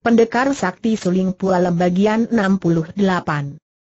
Pendekar Sakti Suling Pualem bagian 68.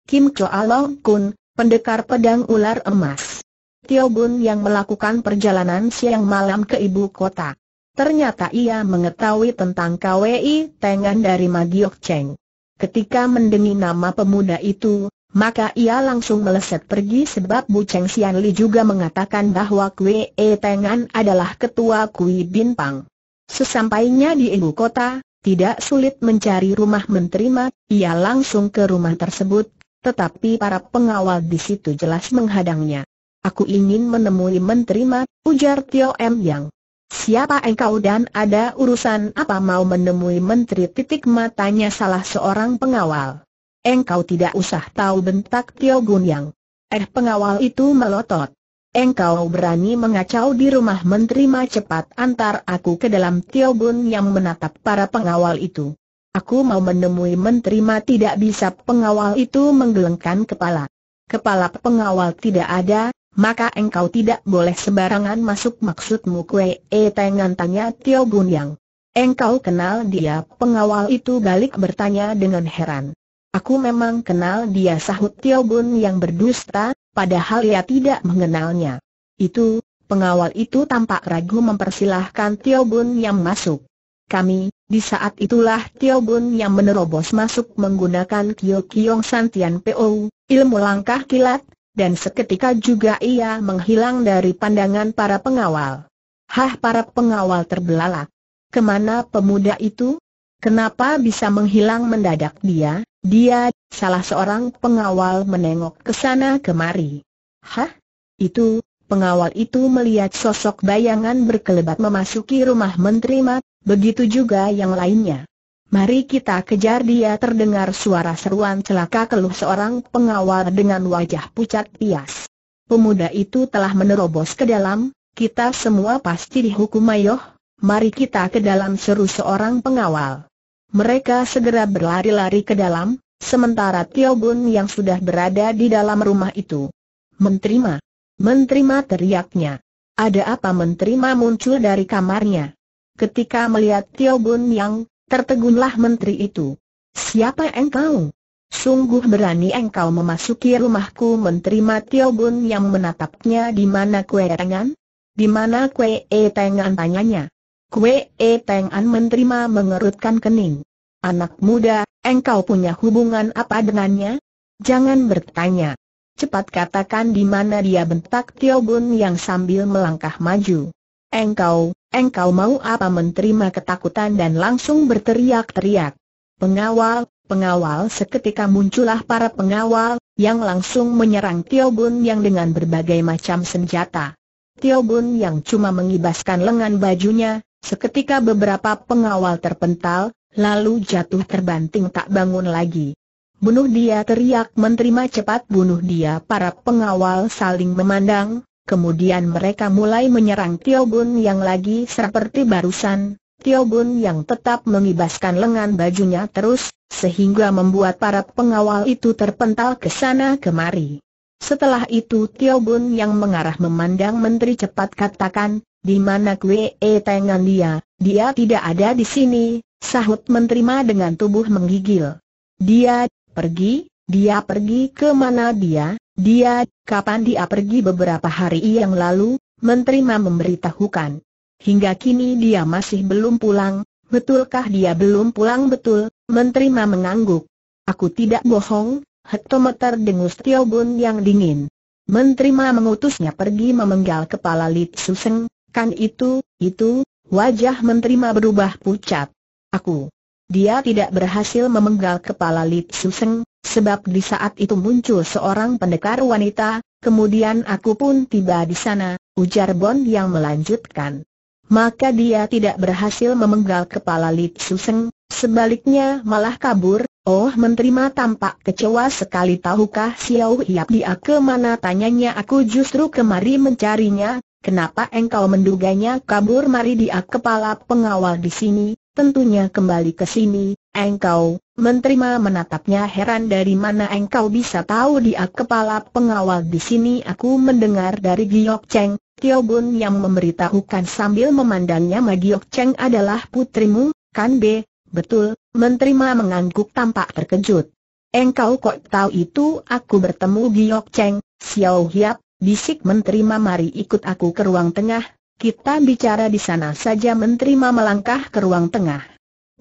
Kim Choa Long Kun, Pendekar Pedang Ular Emas. Tio Bun yang melakukan perjalanan siang malam ke ibu kota. Ternyata ia mengetahui tentang KWI Tengan dari Magiok Cheng. Ketika mendengi nama pemuda itu, maka ia langsung meleset pergi sebab Bu Cheng Sian Li juga mengatakan bahwa KWI Tengan adalah ketua Kui Pang. Sesampainya di ibu kota, tidak sulit mencari rumah menerima, ia langsung ke rumah tersebut, tetapi para pengawal di situ jelas menghadangnya. Aku ingin menemui menerima, ujar Tio M Yang. Siapa engkau dan ada urusan apa mau menemui menteri titik matanya salah seorang pengawal. Engkau tidak usah tahu bentak Tio Gun Yang. Eh pengawal itu melotot engkau berani mengacau di rumah menteri ma cepat antar aku ke dalam Tiobun yang menatap para pengawal itu. Aku mau menemui menteri ma tidak bisa pengawal itu menggelengkan kepala. Kepala pengawal tidak ada, maka engkau tidak boleh sembarangan masuk maksudmu kue e eh, tengan tanya Tio yang. Engkau kenal dia pengawal itu balik bertanya dengan heran. Aku memang kenal dia sahut Tiobun yang berdusta, padahal ia tidak mengenalnya. Itu, pengawal itu tampak ragu mempersilahkan Tio Bun yang masuk. Kami, di saat itulah Tio Bun yang menerobos masuk menggunakan Kyo Kiong Santian PO, ilmu langkah kilat, dan seketika juga ia menghilang dari pandangan para pengawal. Hah para pengawal terbelalak. Kemana pemuda itu? Kenapa bisa menghilang mendadak dia? Dia Salah seorang pengawal menengok ke sana kemari. Hah? Itu, pengawal itu melihat sosok bayangan berkelebat memasuki rumah Menteri Mat, begitu juga yang lainnya. Mari kita kejar dia terdengar suara seruan celaka keluh seorang pengawal dengan wajah pucat pias. Pemuda itu telah menerobos ke dalam, kita semua pasti dihukum ayoh, mari kita ke dalam seru seorang pengawal. Mereka segera berlari-lari ke dalam, Sementara Tio Bun yang sudah berada di dalam rumah itu. Menterima. Menterima teriaknya. Ada apa menterima muncul dari kamarnya. Ketika melihat Tio Bun yang, tertegunlah menteri itu. Siapa engkau? Sungguh berani engkau memasuki rumahku menterima Tio Bun yang menatapnya di mana kue tengan? Di mana kue e tengan? tanyanya? Kue e tengan menterima mengerutkan kening. Anak muda, Engkau punya hubungan apa dengannya? Jangan bertanya. Cepat katakan di mana dia bentak Tio Bun yang sambil melangkah maju. Engkau, engkau mau apa menerima ketakutan dan langsung berteriak-teriak. Pengawal, pengawal seketika muncullah para pengawal, yang langsung menyerang Tio Bun yang dengan berbagai macam senjata. Tio Bun yang cuma mengibaskan lengan bajunya, seketika beberapa pengawal terpental, lalu jatuh terbanting tak bangun lagi. Bunuh dia teriak menerima cepat bunuh dia para pengawal saling memandang, kemudian mereka mulai menyerang Tio Bun yang lagi seperti barusan, Tio Bun yang tetap mengibaskan lengan bajunya terus, sehingga membuat para pengawal itu terpental ke sana kemari. Setelah itu Tio Bun yang mengarah memandang menteri cepat katakan, di mana Kwe e Tengan dia, dia tidak ada di sini, Sahut menerima dengan tubuh menggigil. Dia, pergi, dia pergi ke mana dia, dia, kapan dia pergi beberapa hari yang lalu, menerima memberitahukan. Hingga kini dia masih belum pulang, betulkah dia belum pulang betul, menerima mengangguk. Aku tidak bohong, hektometer dengus Tio Bun yang dingin. Menerima mengutusnya pergi memenggal kepala Lit Suseng, kan itu, itu, wajah menerima berubah pucat aku. Dia tidak berhasil memenggal kepala Lip Suseng, sebab di saat itu muncul seorang pendekar wanita, kemudian aku pun tiba di sana, ujar Bon yang melanjutkan. Maka dia tidak berhasil memenggal kepala Lip Suseng, sebaliknya malah kabur, oh menerima tampak kecewa sekali tahukah Xiao Hiap dia kemana tanyanya aku justru kemari mencarinya, Kenapa engkau menduganya kabur mari dia kepala pengawal di sini, tentunya kembali ke sini, engkau, Menerima menatapnya heran dari mana engkau bisa tahu dia kepala pengawal di sini aku mendengar dari Giok Cheng, Tio Bun yang memberitahukan sambil memandangnya Ma Giok Cheng adalah putrimu, kan B, betul, Menerima mengangguk tampak terkejut. Engkau kok tahu itu aku bertemu Giok Cheng, Xiao Hiap, bisik menerima. mari ikut aku ke ruang tengah, kita bicara di sana saja menerima melangkah ke ruang tengah.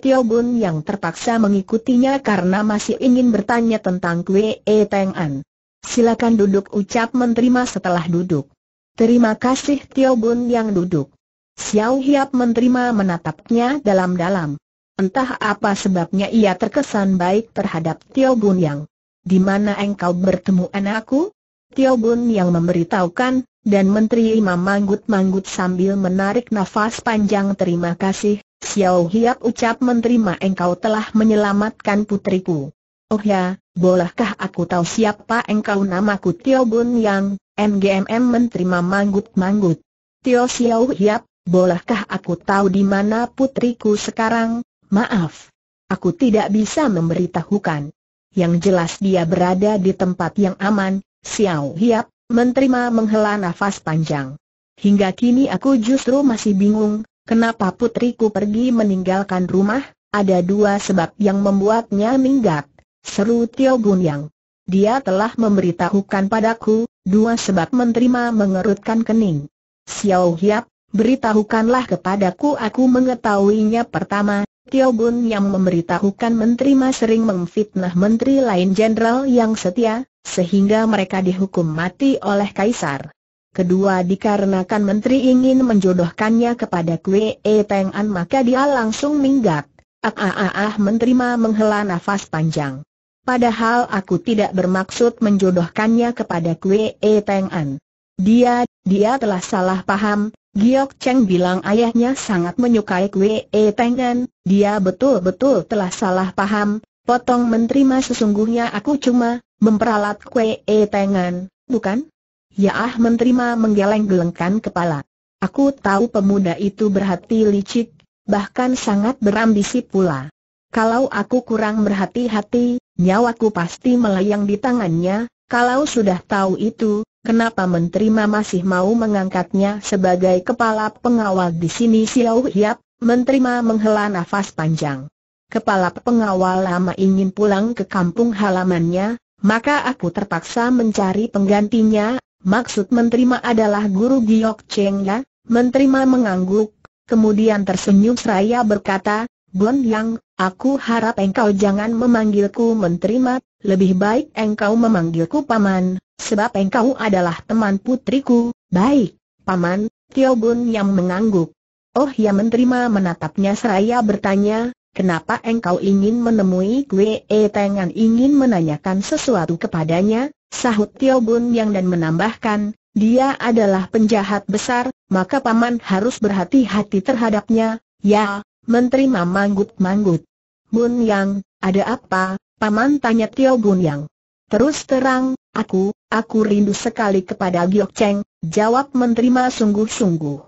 Tio Bun yang terpaksa mengikutinya karena masih ingin bertanya tentang kue e Teng An. Silakan duduk ucap menerima setelah duduk. Terima kasih Tio Bun yang duduk. Xiao Hiap menerima menatapnya dalam-dalam. Entah apa sebabnya ia terkesan baik terhadap Tio Bun Yang. Di mana engkau bertemu anakku? Tio Bun Yang memberitahukan, dan Menteri Imam manggut-manggut sambil menarik nafas panjang terima kasih, Xiao Hiap ucap menerima engkau telah menyelamatkan putriku. Oh ya, bolehkah aku tahu siapa engkau namaku Tio Bun Yang, MGMM Menteri Imam manggut-manggut. Tio Xiao Hiap, bolehkah aku tahu di mana putriku sekarang? Maaf, aku tidak bisa memberitahukan. Yang jelas dia berada di tempat yang aman, Xiao Hiap, Menteri Menterima menghela nafas panjang. Hingga kini aku justru masih bingung, kenapa putriku pergi meninggalkan rumah, ada dua sebab yang membuatnya minggat, seru Tio Gun Yang. Dia telah memberitahukan padaku, dua sebab Menteri menerima mengerutkan kening. Xiao Hiap, beritahukanlah kepadaku aku mengetahuinya pertama, Tio Bun yang memberitahukan menerima sering memfitnah menteri lain jenderal yang setia, sehingga mereka dihukum mati oleh kaisar. Kedua dikarenakan menteri ingin menjodohkannya kepada Kwe E Peng An maka dia langsung minggat. Ah ah ah, ah menerima menghela nafas panjang. Padahal aku tidak bermaksud menjodohkannya kepada Kwe E Peng An. Dia, dia telah salah paham, Giok Cheng bilang ayahnya sangat menyukai Kwe E Peng An, dia betul-betul telah salah paham, Potong menerima sesungguhnya aku cuma memperalat kue tangan, bukan? Ya ah menerima menggeleng-gelengkan kepala. Aku tahu pemuda itu berhati licik, bahkan sangat berambisi pula. Kalau aku kurang berhati-hati, nyawaku pasti melayang di tangannya, kalau sudah tahu itu, kenapa menerima masih mau mengangkatnya sebagai kepala pengawal di sini Silau Hiap, menerima menghela nafas panjang kepala pengawal lama ingin pulang ke kampung halamannya, maka aku terpaksa mencari penggantinya, maksud menerima adalah guru Giok Cheng ya, menerima mengangguk, kemudian tersenyum seraya berkata, Bun Yang, aku harap engkau jangan memanggilku menerima, lebih baik engkau memanggilku paman, sebab engkau adalah teman putriku, baik, paman, Tio Bun yang mengangguk. Oh ya menerima menatapnya seraya bertanya, Kenapa engkau ingin menemui Gue e Tengan ingin menanyakan sesuatu kepadanya, sahut Tio Bun Yang dan menambahkan, dia adalah penjahat besar, maka paman harus berhati-hati terhadapnya, ya, menerima manggut-manggut. Bun Yang, ada apa, paman tanya Tio Bun Yang. Terus terang, aku, aku rindu sekali kepada Giok Cheng, jawab menteri sungguh-sungguh.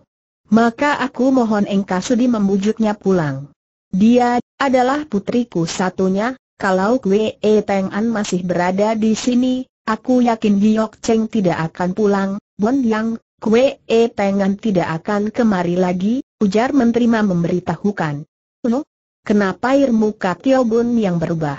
Maka aku mohon engkau sudi membujuknya pulang. Dia adalah putriku satunya, kalau Kwe e An masih berada di sini, aku yakin Giok Cheng tidak akan pulang, Bon Yang, Kwe e An tidak akan kemari lagi, ujar Menteri memberitahukan. Loh, kenapa air muka Tio Bun yang berubah?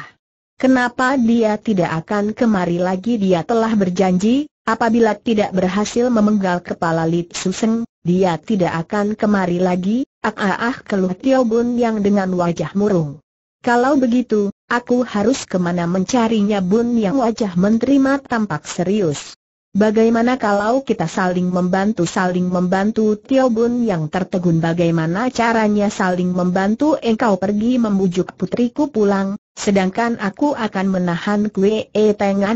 Kenapa dia tidak akan kemari lagi dia telah berjanji, apabila tidak berhasil memenggal kepala Li Suseng, dia tidak akan kemari lagi, ah ah ah keluh Tio Bun yang dengan wajah murung. Kalau begitu, aku harus kemana mencarinya Bun yang wajah menerima tampak serius. Bagaimana kalau kita saling membantu saling membantu Tio Bun yang tertegun bagaimana caranya saling membantu engkau pergi membujuk putriku pulang, sedangkan aku akan menahan kue e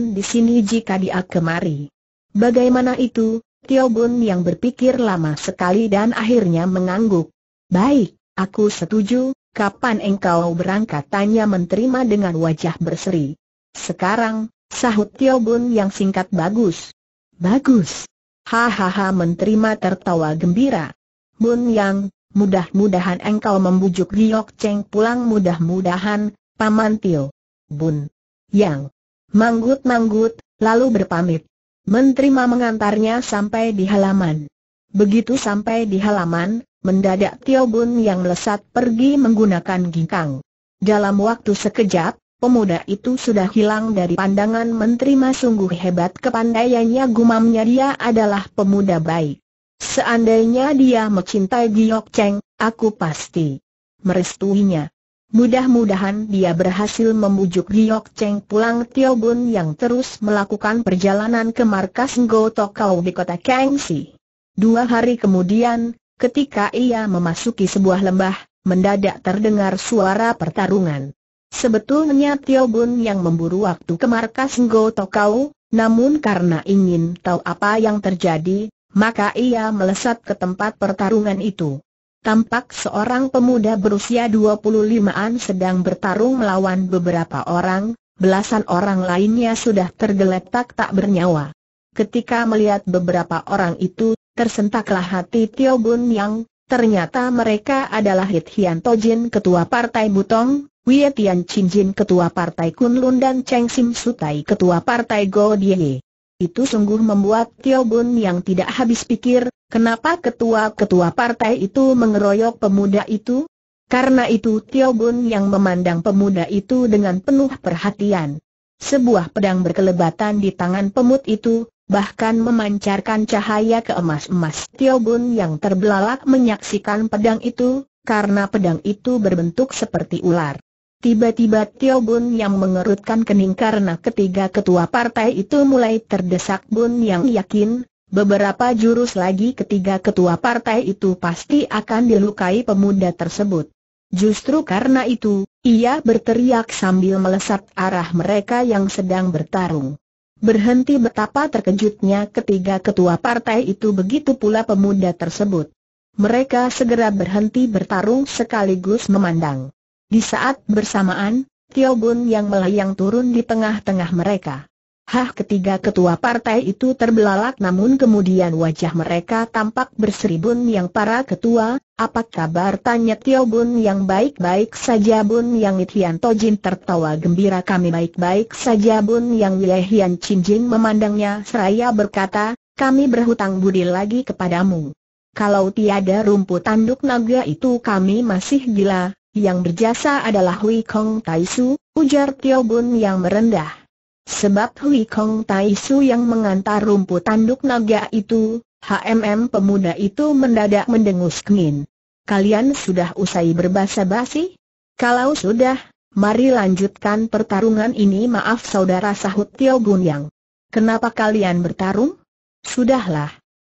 di sini jika dia kemari. Bagaimana itu, Tio Bun yang berpikir lama sekali dan akhirnya mengangguk. Baik, aku setuju, kapan engkau berangkat? Tanya menteri menerima dengan wajah berseri. Sekarang, sahut Tio Bun yang singkat bagus. Bagus. Hahaha menerima tertawa gembira. Bun Yang, mudah-mudahan engkau membujuk Giok Cheng pulang mudah-mudahan, Paman Tio. Bun Yang manggut-manggut, lalu berpamit. Menterima mengantarnya sampai di halaman. Begitu sampai di halaman, mendadak Tio Bun yang melesat pergi menggunakan ginkang. Dalam waktu sekejap, pemuda itu sudah hilang dari pandangan menterima sungguh hebat kepandaiannya gumamnya dia adalah pemuda baik. Seandainya dia mencintai Giok Cheng, aku pasti merestuinya. Mudah-mudahan dia berhasil membujuk Giok Cheng pulang Tio Bun yang terus melakukan perjalanan ke markas Ngo Tokau di kota Kangxi. Dua hari kemudian, ketika ia memasuki sebuah lembah, mendadak terdengar suara pertarungan. Sebetulnya Tio Bun yang memburu waktu ke markas Ngo Tokau, namun karena ingin tahu apa yang terjadi, maka ia melesat ke tempat pertarungan itu. Tampak seorang pemuda berusia 25-an sedang bertarung melawan beberapa orang, belasan orang lainnya sudah tergeletak tak bernyawa. Ketika melihat beberapa orang itu, tersentaklah hati Tio Bun Yang, ternyata mereka adalah Hit Hian Tojin Ketua Partai Butong, Wei Tian Chin Jin Ketua Partai Kunlun dan Cheng Sim Sutai Ketua Partai Go Die. Itu sungguh membuat Tio Bun Yang tidak habis pikir, Kenapa ketua-ketua partai itu mengeroyok pemuda itu? Karena itu Tio Bun yang memandang pemuda itu dengan penuh perhatian. Sebuah pedang berkelebatan di tangan pemut itu, bahkan memancarkan cahaya ke emas emas Tio Bun yang terbelalak menyaksikan pedang itu, karena pedang itu berbentuk seperti ular. Tiba-tiba Tio Bun yang mengerutkan kening karena ketiga ketua partai itu mulai terdesak Bun yang yakin, Beberapa jurus lagi ketiga ketua partai itu pasti akan dilukai pemuda tersebut. Justru karena itu, ia berteriak sambil melesat arah mereka yang sedang bertarung. Berhenti betapa terkejutnya ketiga ketua partai itu begitu pula pemuda tersebut. Mereka segera berhenti bertarung sekaligus memandang. Di saat bersamaan, Tio Bun yang melayang turun di tengah-tengah mereka. Hah ketiga ketua partai itu terbelalak namun kemudian wajah mereka tampak berseribun yang para ketua, apa kabar tanya Tio Bun yang baik-baik saja Bun yang Itian Tojin tertawa gembira kami baik-baik saja Bun yang Wilehian Jin memandangnya seraya berkata, kami berhutang budi lagi kepadamu. Kalau tiada rumput tanduk naga itu kami masih gila, yang berjasa adalah Hui Kong Taisu, ujar Tio Bun yang merendah. Sebab Hui Kong Tai Su yang mengantar rumput tanduk naga itu, HMM pemuda itu mendadak mendengus kengin. Kalian sudah usai berbasa-basi? Kalau sudah, mari lanjutkan pertarungan ini maaf saudara sahut Tio Gun Yang. Kenapa kalian bertarung? Sudahlah.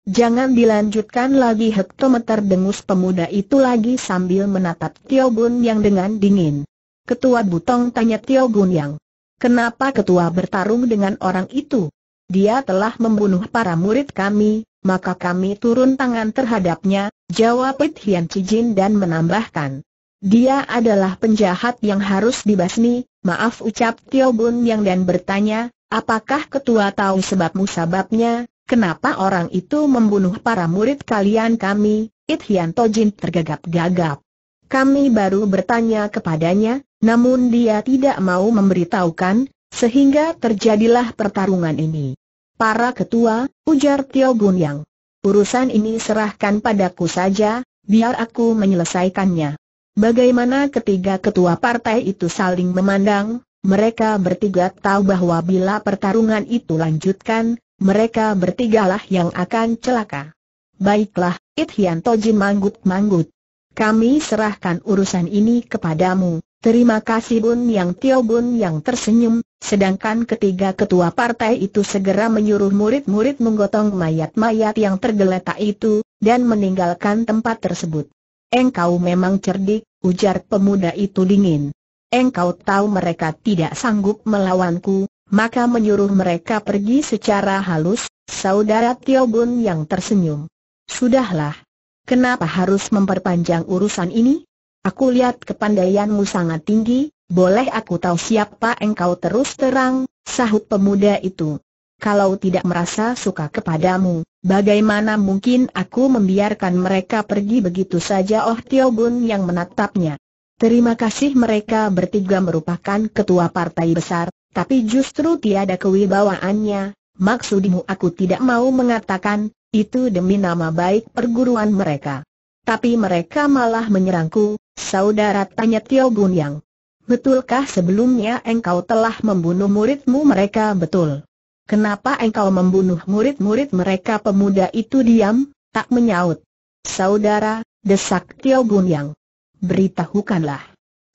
Jangan dilanjutkan lagi hektometer dengus pemuda itu lagi sambil menatap Tio Gun Yang dengan dingin. Ketua Butong tanya Tio Gun Yang. Kenapa ketua bertarung dengan orang itu? Dia telah membunuh para murid kami, maka kami turun tangan terhadapnya, jawab Hian Cijin dan menambahkan. Dia adalah penjahat yang harus dibasmi, maaf ucap Tio Bun Yang dan bertanya, apakah ketua tahu sebab musababnya, kenapa orang itu membunuh para murid kalian kami, It Hian Tojin tergagap-gagap. Kami baru bertanya kepadanya, namun dia tidak mau memberitahukan, sehingga terjadilah pertarungan ini. Para ketua, ujar Tio Gun Yang. Urusan ini serahkan padaku saja, biar aku menyelesaikannya. Bagaimana ketiga ketua partai itu saling memandang, mereka bertiga tahu bahwa bila pertarungan itu lanjutkan, mereka bertigalah yang akan celaka. Baiklah, Ithian Tojin manggut-manggut. Kami serahkan urusan ini kepadamu, Terima kasih Bun Yang Tio Bun Yang tersenyum, sedangkan ketiga ketua partai itu segera menyuruh murid-murid menggotong mayat-mayat yang tergeletak itu, dan meninggalkan tempat tersebut. Engkau memang cerdik, ujar pemuda itu dingin. Engkau tahu mereka tidak sanggup melawanku, maka menyuruh mereka pergi secara halus, saudara Tio Bun Yang tersenyum. Sudahlah. Kenapa harus memperpanjang urusan ini? Aku lihat kepandaianmu sangat tinggi, boleh aku tahu siapa engkau terus terang, sahut pemuda itu. Kalau tidak merasa suka kepadamu, bagaimana mungkin aku membiarkan mereka pergi begitu saja Oh Tio Bun yang menatapnya. Terima kasih mereka bertiga merupakan ketua partai besar, tapi justru tiada kewibawaannya, maksudmu aku tidak mau mengatakan, itu demi nama baik perguruan mereka. Tapi mereka malah menyerangku, saudara tanya Tio Gun Yang. Betulkah sebelumnya engkau telah membunuh muridmu mereka betul? Kenapa engkau membunuh murid-murid mereka pemuda itu diam, tak menyaut? Saudara, desak Tio Gun Yang. Beritahukanlah.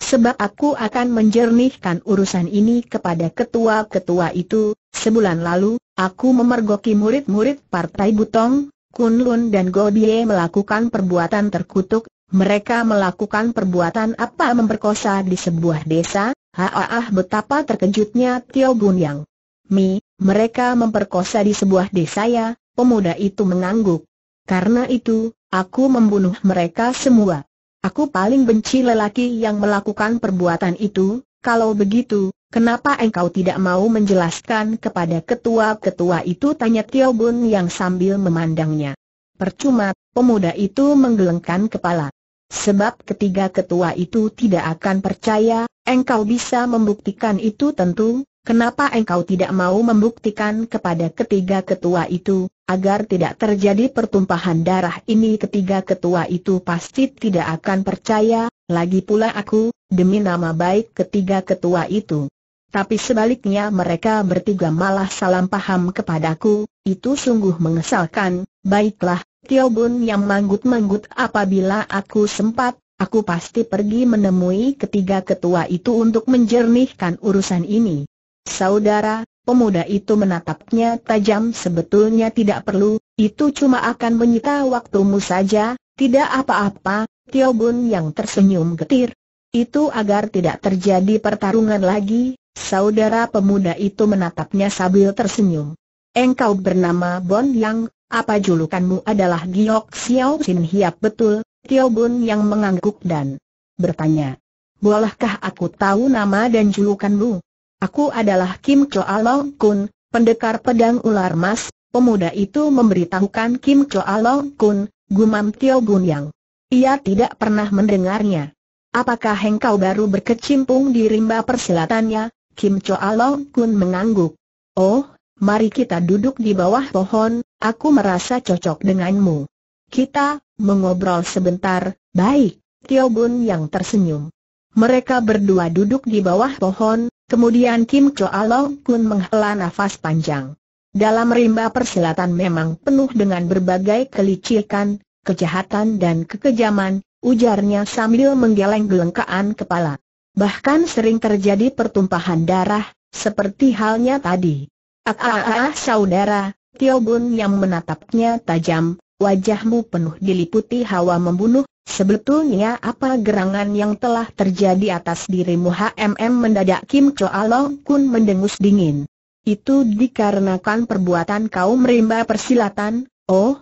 Sebab aku akan menjernihkan urusan ini kepada ketua-ketua itu, sebulan lalu, aku memergoki murid-murid Partai Butong, Kunlun dan Go melakukan perbuatan terkutuk, mereka melakukan perbuatan apa memperkosa di sebuah desa, haah betapa terkejutnya Tio Bun Yang. Mi, mereka memperkosa di sebuah desa ya, pemuda itu mengangguk. Karena itu, aku membunuh mereka semua. Aku paling benci lelaki yang melakukan perbuatan itu, kalau begitu, kenapa engkau tidak mau menjelaskan kepada ketua-ketua itu tanya Tio Bun yang sambil memandangnya. Percuma, pemuda itu menggelengkan kepala. Sebab ketiga ketua itu tidak akan percaya, engkau bisa membuktikan itu tentu, Kenapa engkau tidak mau membuktikan kepada ketiga ketua itu, agar tidak terjadi pertumpahan darah ini ketiga ketua itu pasti tidak akan percaya, lagi pula aku, demi nama baik ketiga ketua itu. Tapi sebaliknya mereka bertiga malah salam paham kepadaku, itu sungguh mengesalkan, baiklah, Tio Bun yang manggut-manggut apabila aku sempat, aku pasti pergi menemui ketiga ketua itu untuk menjernihkan urusan ini. Saudara, pemuda itu menatapnya tajam sebetulnya tidak perlu, itu cuma akan menyita waktumu saja, tidak apa-apa, Tio Bun yang tersenyum getir. Itu agar tidak terjadi pertarungan lagi, saudara pemuda itu menatapnya sambil tersenyum. Engkau bernama Bon Yang, apa julukanmu adalah Giok Xiao Sin Hiap betul, Tio Bun yang mengangguk dan bertanya. Bolehkah aku tahu nama dan julukanmu? Aku adalah Kim Long Kun, pendekar pedang ular mas, pemuda itu memberitahukan Kim Long Kun, gumam Tio Gun Yang. Ia tidak pernah mendengarnya. Apakah engkau baru berkecimpung di rimba persilatannya? Kim Long Kun mengangguk. Oh, mari kita duduk di bawah pohon, aku merasa cocok denganmu. Kita, mengobrol sebentar, baik, Tio Bun yang tersenyum. Mereka berdua duduk di bawah pohon, Kemudian Kim Cho-along pun menghela nafas panjang. Dalam rimba persilatan memang penuh dengan berbagai kelicikan, kejahatan dan kekejaman, ujarnya sambil menggeleng gelengkaan kepala. Bahkan sering terjadi pertumpahan darah, seperti halnya tadi. Ah, ah, ah, ah saudara, Tio Bun yang menatapnya tajam, wajahmu penuh diliputi hawa membunuh, Sebetulnya apa gerangan yang telah terjadi atas dirimu HMM mendadak Kim Choa Long Kun mendengus dingin. Itu dikarenakan perbuatan kau merimba persilatan, oh?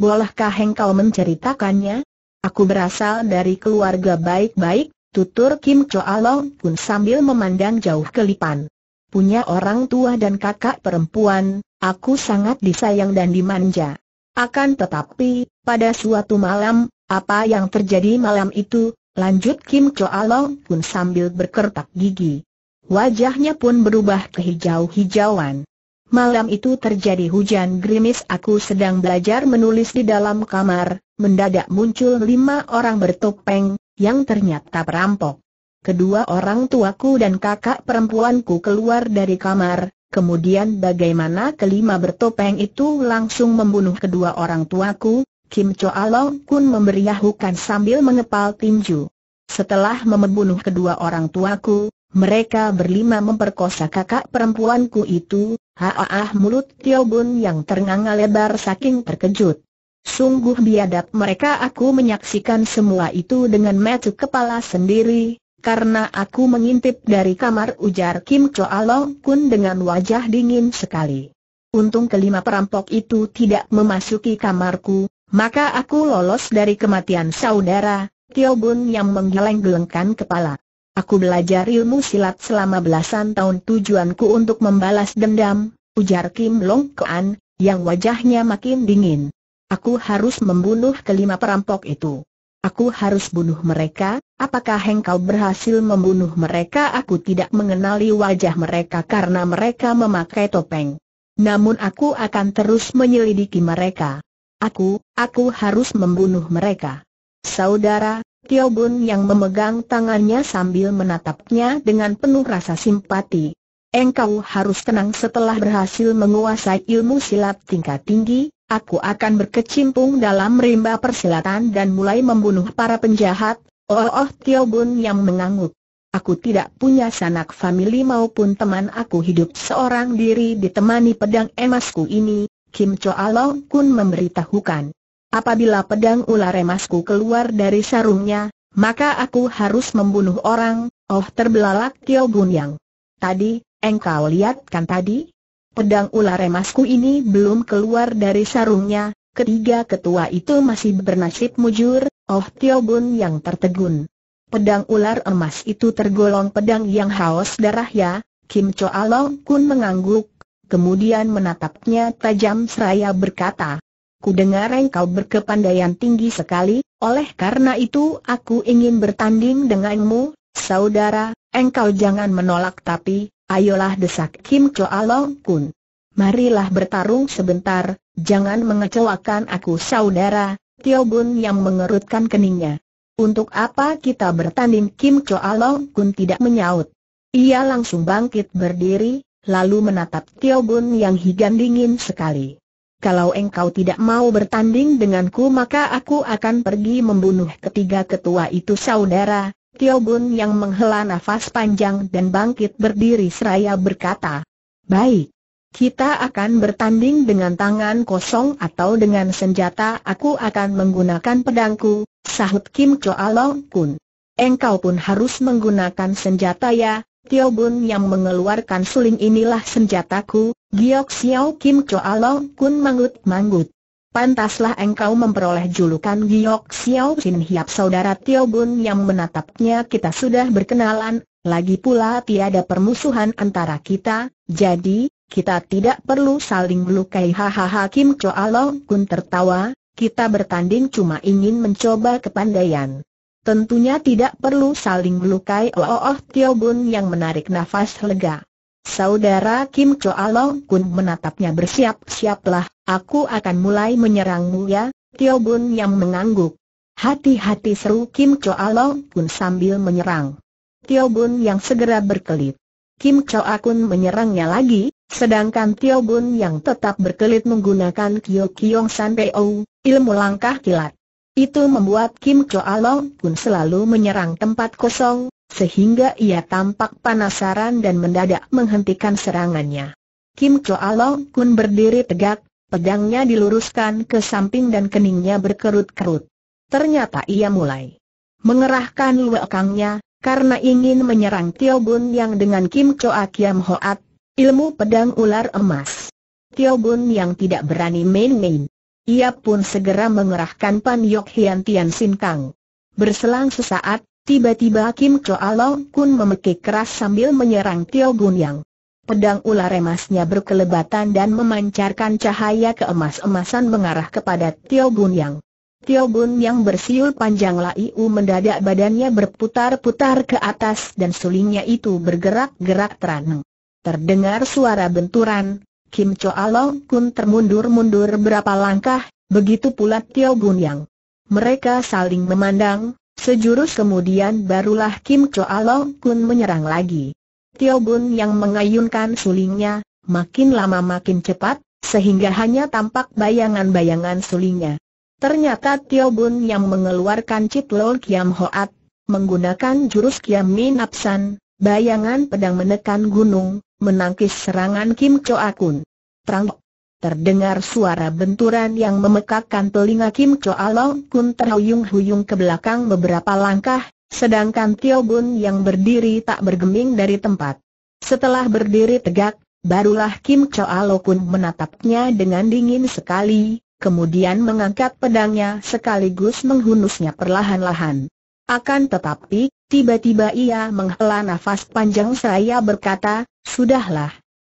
Bolehkah engkau menceritakannya? Aku berasal dari keluarga baik-baik, tutur Kim Choa Long Kun sambil memandang jauh ke Lipan. Punya orang tua dan kakak perempuan, aku sangat disayang dan dimanja. Akan tetapi, pada suatu malam, apa yang terjadi malam itu, lanjut Kim Choa Long pun sambil berkertak gigi. Wajahnya pun berubah ke hijau-hijauan. Malam itu terjadi hujan gerimis aku sedang belajar menulis di dalam kamar, mendadak muncul lima orang bertopeng, yang ternyata perampok. Kedua orang tuaku dan kakak perempuanku keluar dari kamar, kemudian bagaimana kelima bertopeng itu langsung membunuh kedua orang tuaku, Kim Choa Long Kun memberi yahukan sambil mengepal tinju. Setelah membunuh kedua orang tuaku, mereka berlima memperkosa kakak perempuanku itu, haah mulut Tio Bun yang ternganga lebar saking terkejut. Sungguh biadab mereka aku menyaksikan semua itu dengan mata kepala sendiri, karena aku mengintip dari kamar ujar Kim Choa Long Kun dengan wajah dingin sekali. Untung kelima perampok itu tidak memasuki kamarku, maka aku lolos dari kematian saudara, Tio Bun yang menggeleng-gelengkan kepala. Aku belajar ilmu silat selama belasan tahun tujuanku untuk membalas dendam, ujar Kim Long Kuan, yang wajahnya makin dingin. Aku harus membunuh kelima perampok itu. Aku harus bunuh mereka, apakah engkau berhasil membunuh mereka? Aku tidak mengenali wajah mereka karena mereka memakai topeng. Namun aku akan terus menyelidiki mereka. Aku, aku harus membunuh mereka. Saudara, Tio Bun yang memegang tangannya sambil menatapnya dengan penuh rasa simpati. Engkau harus tenang setelah berhasil menguasai ilmu silat tingkat tinggi, aku akan berkecimpung dalam rimba persilatan dan mulai membunuh para penjahat. Oh, oh Tio Bun yang mengangguk. Aku tidak punya sanak famili maupun teman aku hidup seorang diri ditemani pedang emasku ini, Kim Choa Long Kun memberitahukan. Apabila pedang ular emasku keluar dari sarungnya, maka aku harus membunuh orang, oh terbelalak Tio yang. Tadi, engkau lihat kan tadi? Pedang ular emasku ini belum keluar dari sarungnya, ketiga ketua itu masih bernasib mujur, oh Tio Bun yang tertegun. Pedang ular emas itu tergolong pedang yang haus darah ya, Kim Choa Long Kun mengangguk, kemudian menatapnya tajam seraya berkata, "Kudengar engkau berkepandaian tinggi sekali, oleh karena itu aku ingin bertanding denganmu, saudara, engkau jangan menolak tapi, ayolah desak Kim Kloalong Kun. Marilah bertarung sebentar, jangan mengecewakan aku saudara, Tio Bun yang mengerutkan keningnya. Untuk apa kita bertanding Kim Kloalong Kun tidak menyaut. Ia langsung bangkit berdiri, lalu menatap Tio Bun yang higan dingin sekali. Kalau engkau tidak mau bertanding denganku maka aku akan pergi membunuh ketiga ketua itu saudara, Tio Bun yang menghela nafas panjang dan bangkit berdiri seraya berkata, Baik, kita akan bertanding dengan tangan kosong atau dengan senjata aku akan menggunakan pedangku, sahut Kim Choalong Kun. Engkau pun harus menggunakan senjata ya, Tio Bun yang mengeluarkan suling inilah senjataku, Giok Xiao Kim Choa Long Kun mangut-mangut. Pantaslah engkau memperoleh julukan Giok Xiao Sin Hiap saudara Tio Bun yang menatapnya kita sudah berkenalan, lagi pula tiada permusuhan antara kita, jadi, kita tidak perlu saling melukai hahaha Kim Choa Long Kun tertawa, kita bertanding cuma ingin mencoba kepandaian. Tentunya tidak perlu saling melukai oh, oh, oh, Tio Bun yang menarik nafas lega. Saudara Kim Choa Long Kun menatapnya bersiap-siaplah, aku akan mulai menyerangmu ya, Tio Bun yang mengangguk. Hati-hati seru Kim Choa Long Kun sambil menyerang. Tio Bun yang segera berkelit. Kim Choa Kun menyerangnya lagi, sedangkan Tio Bun yang tetap berkelit menggunakan Kyo Kyong San Peo, ilmu langkah kilat. Itu membuat Kim Choalong pun selalu menyerang tempat kosong, sehingga ia tampak penasaran dan mendadak menghentikan serangannya. Kim Choalong pun berdiri tegak, pedangnya diluruskan ke samping dan keningnya berkerut-kerut. Ternyata ia mulai mengerahkan luakangnya, karena ingin menyerang Tio Bun yang dengan Kim Choa Kiam Hoat, ilmu pedang ular emas. Tio Bun yang tidak berani main-main. Ia pun segera mengerahkan Pan Yok Hian Tian Sin Kang. Berselang sesaat, tiba-tiba Kim Choa Long Kun memekik keras sambil menyerang Tio Gun Yang. Pedang ular emasnya berkelebatan dan memancarkan cahaya keemas-emasan mengarah kepada Tio Gun Yang. Tio Bun yang bersiul panjang Laiu mendadak badannya berputar-putar ke atas dan sulingnya itu bergerak-gerak terang. Terdengar suara benturan, Kim Choa Long Kun termundur-mundur berapa langkah, begitu pula Tio Gun Yang. Mereka saling memandang, sejurus kemudian barulah Kim Choa Long Kun menyerang lagi. Tio Gun Yang mengayunkan sulingnya, makin lama makin cepat, sehingga hanya tampak bayangan-bayangan sulingnya. Ternyata Tio Gun yang mengeluarkan Chit Lol Kiam Hoat, menggunakan jurus Kiam Min Apsan, bayangan pedang menekan gunung, menangkis serangan Kim Choa Akun. Prang! Terdengar suara benturan yang memekakkan telinga Kim Choa Along Kun terhuyung-huyung ke belakang beberapa langkah, sedangkan Tio Bun yang berdiri tak bergeming dari tempat. Setelah berdiri tegak, barulah Kim Choa Along Kun menatapnya dengan dingin sekali, kemudian mengangkat pedangnya sekaligus menghunusnya perlahan-lahan. Akan tetapi, tiba-tiba ia menghela nafas panjang seraya berkata, Sudahlah.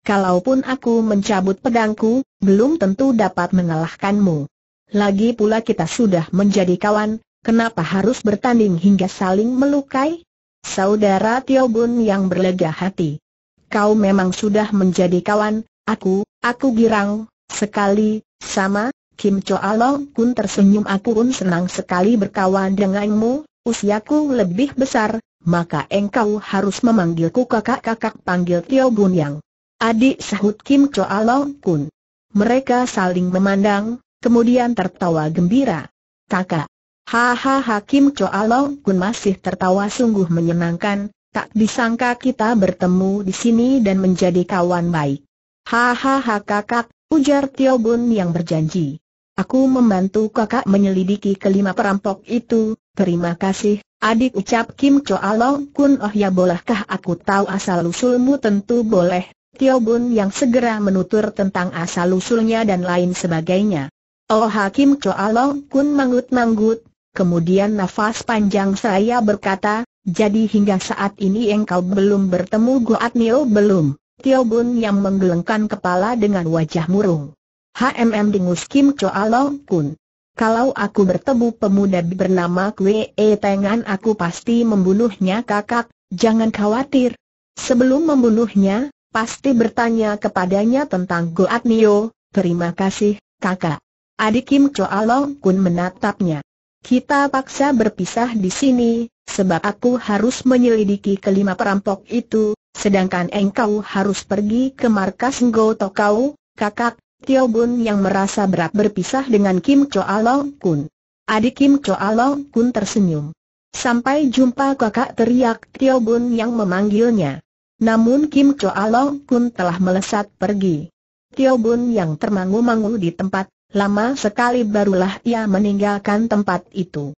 Kalaupun aku mencabut pedangku, belum tentu dapat mengalahkanmu. Lagi pula kita sudah menjadi kawan, kenapa harus bertanding hingga saling melukai? Saudara Tio Bun yang berlega hati. Kau memang sudah menjadi kawan, aku, aku girang, sekali, sama, Kim Choa Long pun tersenyum aku pun senang sekali berkawan denganmu, usiaku lebih besar, maka engkau harus memanggilku kakak-kakak panggil Tio Bun Yang. Adik sahut Kim Choa Long Kun. Mereka saling memandang, kemudian tertawa gembira. Kakak. Hahaha Kim Choa Long Kun masih tertawa sungguh menyenangkan, tak disangka kita bertemu di sini dan menjadi kawan baik. Hahaha kakak, ujar Tio Bun yang berjanji. Aku membantu kakak menyelidiki kelima perampok itu, Terima kasih, adik ucap Kim Choa Long Kun Oh ya bolehkah aku tahu asal-usulmu tentu boleh, Tio Bun yang segera menutur tentang asal-usulnya dan lain sebagainya. Oh Hakim Choa Long Kun mangut mangut. kemudian nafas panjang saya berkata, jadi hingga saat ini engkau belum bertemu Goat Nio belum, Tio Bun yang menggelengkan kepala dengan wajah murung. HMM dingus Kim Choa Long Kun. Kalau aku bertemu pemuda bernama Kwe e Tengan aku pasti membunuhnya kakak, jangan khawatir. Sebelum membunuhnya, pasti bertanya kepadanya tentang Goat Nio, terima kasih, kakak. Adik Kim Choa Long Kun menatapnya. Kita paksa berpisah di sini, sebab aku harus menyelidiki kelima perampok itu, sedangkan engkau harus pergi ke markas Ngo Tokau, kakak, Tio Bun yang merasa berat berpisah dengan Kim Choa Long Kun. Adik Kim Choa Long Kun tersenyum. Sampai jumpa kakak teriak Tio Bun yang memanggilnya. Namun Kim Choa Long Kun telah melesat pergi. Tio Bun yang termangu-mangu di tempat, lama sekali barulah ia meninggalkan tempat itu.